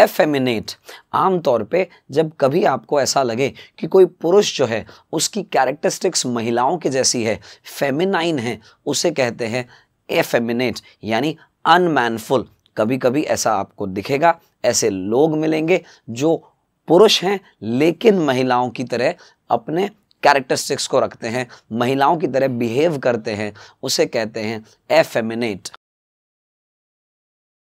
effeminate आमतौर पे जब कभी आपको ऐसा लगे कि कोई पुरुष जो है उसकी कैरेक्टरिस्टिक्स महिलाओं के जैसी है फेमिनाइन है उसे कहते हैं एफेमिनेट यानी अनमैनफुल कभी कभी ऐसा आपको दिखेगा ऐसे लोग मिलेंगे जो पुरुष हैं लेकिन महिलाओं की तरह अपने कैरेक्टरिस्टिक्स को रखते हैं महिलाओं की तरह बिहेव करते हैं उसे कहते हैं एफेमिनेट